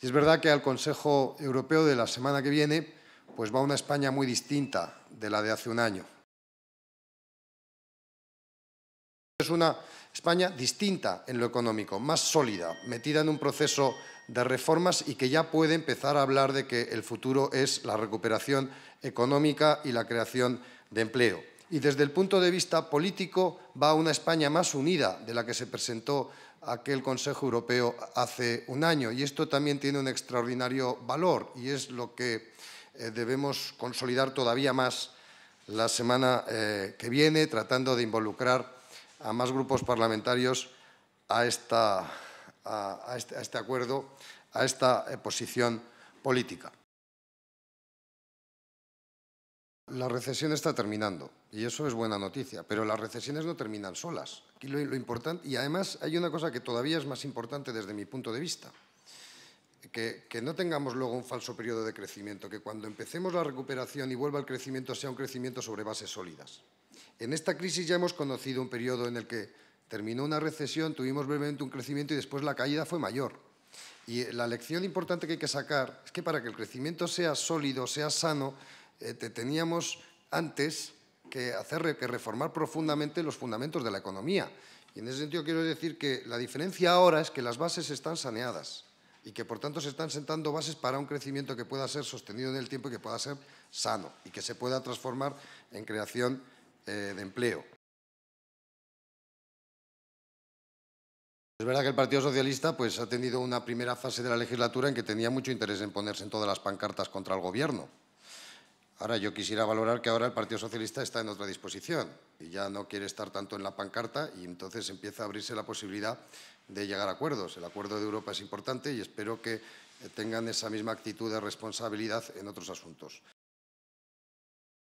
Es verdad que al Consejo Europeo de la semana que viene pues va una España muy distinta de la de hace un año. Es una España distinta en lo económico, más sólida, metida en un proceso de reformas y que ya puede empezar a hablar de que el futuro es la recuperación económica y la creación de empleo. Y desde el punto de vista político va a una España más unida de la que se presentó aquel Consejo Europeo hace un año. Y esto también tiene un extraordinario valor y es lo que eh, debemos consolidar todavía más la semana eh, que viene, tratando de involucrar a más grupos parlamentarios a, este, este, acuerdo, a esta eh, posición política. La recesión está terminando y eso es buena noticia, pero las recesiones no terminan solas. y además hay una cosa que todavía es más importante desde mi punto de vista, que, que, no tengamos luego un falso periodo de crecimiento, que cuando empecemos la recuperación y vuelva el crecimiento sea un crecimiento sobre bases sólidas. En esta crisis ya hemos conocido un periodo en el que terminó una recesión, tuvimos brevemente un crecimiento y después la caída fue mayor. Y la lección importante que hay que sacar es que para que el crecimiento sea sólido, sea sano, eh, teníamos antes que hacer que reformar profundamente los fundamentos de la economía. Y en ese sentido quiero decir que la diferencia ahora es que las bases están saneadas y que por tanto se están sentando bases para un crecimiento que pueda ser sostenido en el tiempo y que pueda ser sano y que se pueda transformar en creación eh, de empleo. Es verdad que el Partido Socialista pues, ha tenido una primera fase de la legislatura en que tenía mucho interés en ponerse en todas las pancartas contra el Gobierno, Ahora, yo quisiera valorar que ahora el Partido Socialista está en otra disposición y ya no quiere estar tanto en la pancarta y entonces empieza a abrirse la posibilidad de llegar a acuerdos. El acuerdo de Europa es importante y espero que tengan esa misma actitud de responsabilidad en otros asuntos.